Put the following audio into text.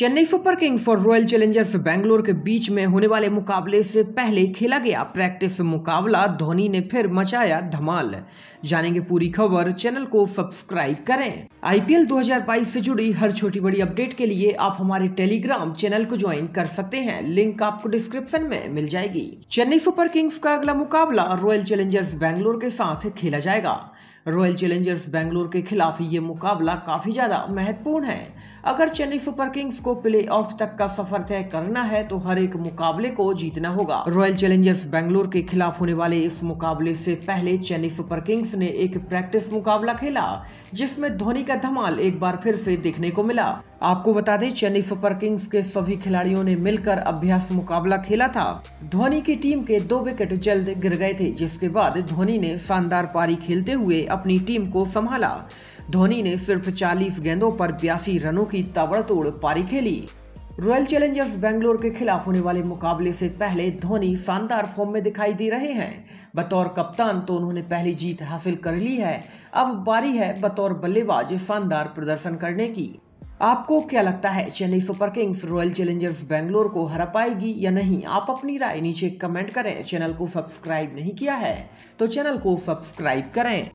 Chennai super kings और royal challengers Bangalore के बीच में होने वाले मुकाबले से पहले खेला गया प्रैक्टिस मुकाबला धोनी ने फिर मचाया धमाल जानेंगे पूरी खबर चैनल को सब्सक्राइब करें आईपीएल 2022 से जुड़ी हर छोटी बड़ी अपडेट के लिए आप हमारे टेलीग्राम चैनल को ज्वाइन कर सकते हैं लिंक आपको डिस्क्रिप्शन में मिल जाएगी चेन्नई सुपर किंग्स का अगला मुकाबला रॉयल चैलेंजर्स बेंगलोर के साथ खेला जाएगा रॉयल चैलेंजर्स बेंगलोर के खिलाफ ये मुकाबला काफ़ी ज़्यादा महत्वपूर्ण है अगर चेन्नई सुपर किंग्स को प्ले ऑफ तक का सफर तय करना है तो हर एक मुकाबले को जीतना होगा रॉयल चैलेंजर्स बेंगलोर के खिलाफ होने वाले इस मुकाबले से पहले चेन्नई सुपर किंग्स ने एक प्रैक्टिस मुकाबला खेला जिसमें धोनी का धमाल एक बार फिर से देखने को मिला आपको बता दें चेन्नई सुपर किंग्स के सभी खिलाड़ियों ने मिलकर अभ्यास मुकाबला खेला था धोनी की टीम के दो विकेट जल्द गिर गए थे जिसके बाद धोनी ने शानदार पारी खेलते हुए अपनी टीम को संभाला धोनी ने सिर्फ 40 गेंदों पर बयासी रनों की ताबड़तोड़ पारी खेली रॉयल चैलेंजर्स बेंगलोर के खिलाफ होने वाले मुकाबले से पहले धोनी शानदार फॉर्म में दिखाई दे रहे हैं बतौर कप्तान तो उन्होंने पहली जीत हासिल कर ली है अब बारी है बतौर बल्लेबाज शानदार प्रदर्शन करने की आपको क्या लगता है Chennai super kings royal challengers Bangalore को हरा पाएगी या नहीं आप अपनी राय नीचे कमेंट करें चैनल को सब्सक्राइब नहीं किया है तो चैनल को सब्सक्राइब करें